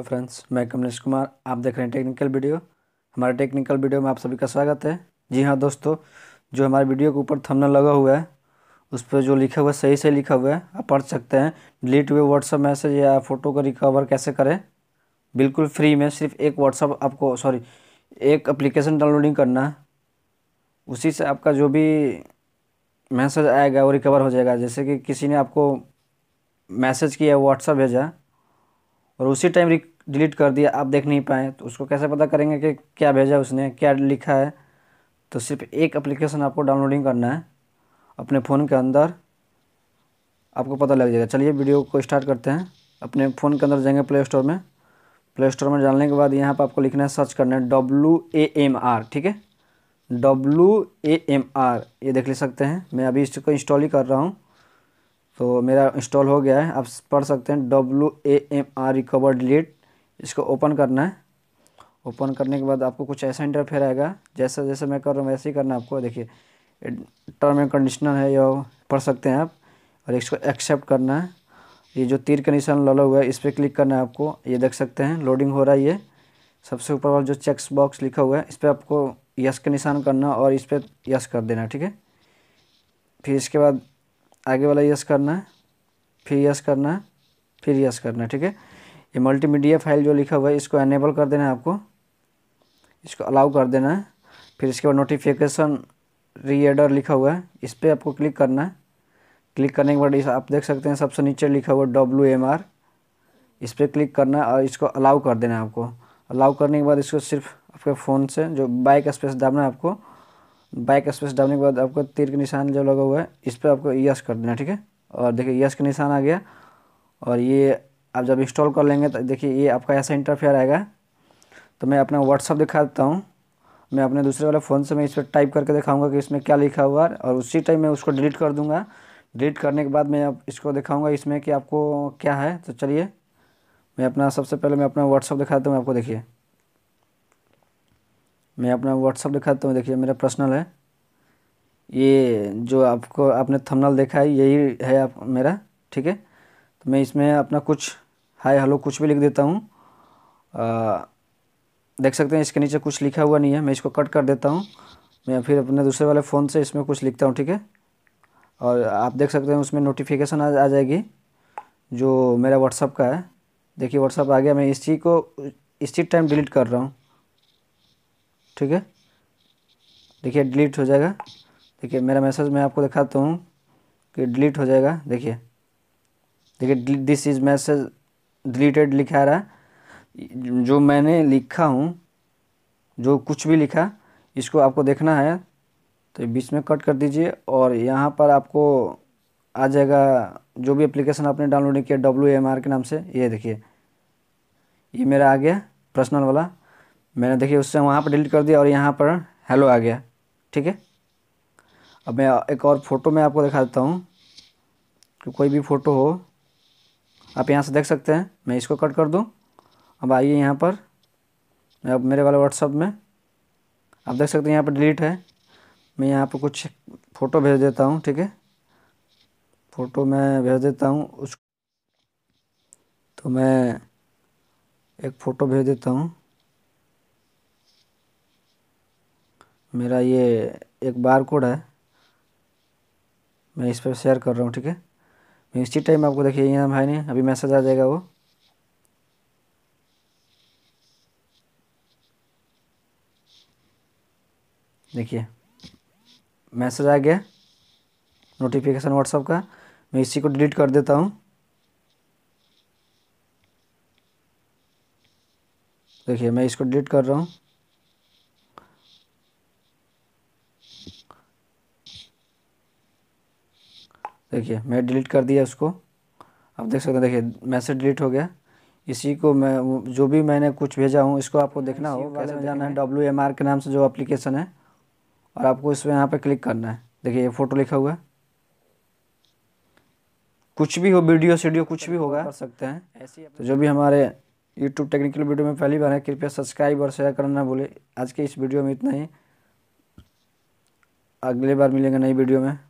hello friends मैं कमलेश कुमार आप देख रहे हैं टेक्निकल वीडियो हमारे टेक्निकल वीडियो में आप सभी का स्वागत है जी हाँ दोस्तों जो हमारे वीडियो के ऊपर थंबनेल लगा हुआ है उस पर जो लिखा हुआ है सही से लिखा हुआ है आप पढ़ सकते हैं डिलीट हुए व्हाट्सअप मैसेज या फ़ोटो को रिकवर कैसे करें बिल्कुल फ्री में सिर्फ एक व्हाट्सअप आपको सॉरी एक अप्लीकेशन डाउनलोडिंग करना है उसी से आपका जो भी मैसेज आएगा वो रिकवर हो जाएगा जैसे कि किसी ने आपको मैसेज किया व्हाट्सअप भेजा और उसी टाइम डिलीट कर दिया आप देख नहीं पाए तो उसको कैसे पता करेंगे कि क्या भेजा उसने क्या लिखा है तो सिर्फ एक एप्लीकेशन आपको डाउनलोडिंग करना है अपने फ़ोन के अंदर आपको पता लग जाएगा चलिए वीडियो को स्टार्ट करते हैं अपने फ़ोन के अंदर जाएंगे प्ले स्टोर में प्ले स्टोर में डालने के बाद यहाँ पर आपको लिखना है सर्च करना है डब्लू ए एम आर ठीक है डब्लू ए एम आर ये देख ले सकते हैं मैं अभी इसको इंस्टॉल ही कर रहा हूँ तो मेरा इंस्टॉल हो गया है आप पढ़ सकते हैं W A M R recover delete इसको ओपन करना है ओपन करने के बाद आपको कुछ ऐसा इंटरफेयर आएगा जैसा जैसे मैं कर रहा हूँ वैसे ही करना आपको देखिए टर्म एंड कंडीशनर है यह पढ़ सकते हैं आप और इसको एक्सेप्ट करना है ये जो तीर का निशान लगा हुआ है इस पर क्लिक करना है आपको ये देख सकते हैं लोडिंग हो रहा है ये सबसे ऊपर वाला जो चेक्स बॉक्स लिखा हुआ है इस पर आपको यस का निशान करना और इस पर यस कर देना ठीक है फिर इसके बाद आगे वाला यस करना है फिर यस करना है फिर यस करना है ठीक है ये मल्टीमीडिया फाइल जो लिखा हुआ है इसको एनेबल कर देना है आपको इसको अलाउ कर देना है फिर इसके बाद नोटिफिकेशन रीएडर लिखा हुआ है इस पर आपको क्लिक करना है क्लिक करने के बाद इस आप देख सकते हैं सबसे नीचे लिखा हुआ डब्ल्यू एम आर इस पर क्लिक करना है और इसको अलाउ कर देना है आपको अलाउ करने के बाद इसको सिर्फ आपके फ़ोन से जो बाइक स्पेस दबना है आपको बैक स्पेस डालने के बाद आपको तीर के निशान जो लगा हुआ है इस पर आपको यस कर देना ठीक है और देखिए यस का निशान आ गया और ये आप जब इंस्टॉल कर लेंगे तो देखिए ये आपका ऐसा इंटरफेयर आएगा तो मैं अपना व्हाट्सअप दिखा देता हूँ मैं अपने दूसरे वाले फ़ोन से मैं इस पर टाइप करके दिखाऊंगा कि इसमें क्या लिखा हुआ है और उसी टाइम मैं उसको डिलीट कर दूंगा डिलीट करने के बाद मैं अब इसको दिखाऊंगा इसमें कि आपको क्या है तो चलिए मैं अपना सबसे पहले मैं अपना व्हाट्सअप दिखाता हूँ आपको देखिए मैं अपना व्हाट्सअप दिखाता हूँ देखिए मेरा पर्सनल है ये जो आपको आपने थंबनेल देखा है यही है आप मेरा ठीक है तो मैं इसमें अपना कुछ हाय हेलो कुछ भी लिख देता हूँ देख सकते हैं इसके नीचे कुछ लिखा हुआ नहीं है मैं इसको कट कर देता हूँ मैं फिर अपने दूसरे वाले फ़ोन से इसमें कुछ लिखता हूँ ठीक है और आप देख सकते हैं उसमें नोटिफिकेशन आ, आ जाएगी जो मेरा व्हाट्सअप का है देखिए व्हाट्सअप आ गया मैं इसी को इसी टाइम डिलीट कर रहा हूँ ठीक है देखिए डिलीट हो जाएगा देखिए मेरा मैसेज मैं आपको दिखाता हूँ कि डिलीट हो जाएगा देखिए देखिए दिस इज़ मैसेज डिलीटेड लिखा रहा है जो मैंने लिखा हूँ जो कुछ भी लिखा इसको आपको देखना है तो बीच में कट कर दीजिए और यहाँ पर आपको आ जाएगा जो भी एप्लीकेशन आपने डाउनलोड किया डब्ल्यू एम आर के नाम से ये देखिए ये मेरा आ गया पर्सनल वाला मैंने देखिए उससे वहाँ पर डिलीट कर दिया और यहाँ पर हेलो आ गया ठीक है अब मैं एक और फ़ोटो में आपको दिखा देता हूँ कि कोई भी फ़ोटो हो आप यहाँ से देख सकते हैं मैं इसको कट कर दूँ अब आइए यहाँ पर अब मेरे वाले व्हाट्सअप में आप देख सकते हैं यहाँ पर डिलीट है मैं यहाँ पर कुछ फ़ोटो भेज देता हूँ ठीक है फ़ोटो मैं भेज देता हूँ उस तो मैं एक फ़ोटो भेज देता हूँ मेरा ये एक बार कोड है मैं इस पर शेयर कर रहा हूँ ठीक है मैं इसी टाइम आपको देखिए यहाँ भाई ने अभी मैसेज आ जाएगा वो देखिए मैसेज आ गया नोटिफिकेशन व्हाट्सएप का मैं इसी को डिलीट कर देता हूँ देखिए मैं इसको डिलीट कर रहा हूँ देखिए मैं डिलीट कर दिया उसको आप देख सकते हैं देखिए मैसेज डिलीट हो गया इसी को मैं जो भी मैंने कुछ भेजा हूँ इसको आपको देखना हो कैसे जाना है डब्ल्यू एम आर के नाम से जो एप्लीकेशन है और आपको इसमें यहाँ पे क्लिक करना है देखिए ये फ़ोटो लिखा हुआ है कुछ भी हो वीडियो सीडियो कुछ भी होगा कर सकते हैं तो जो भी हमारे यूट्यूब टेक्निकल वीडियो में पहली बार है कृपया सब्सक्राइब और शेयर करना भूलें आज के इस वीडियो में इतना ही अगले बार मिलेंगे नई वीडियो में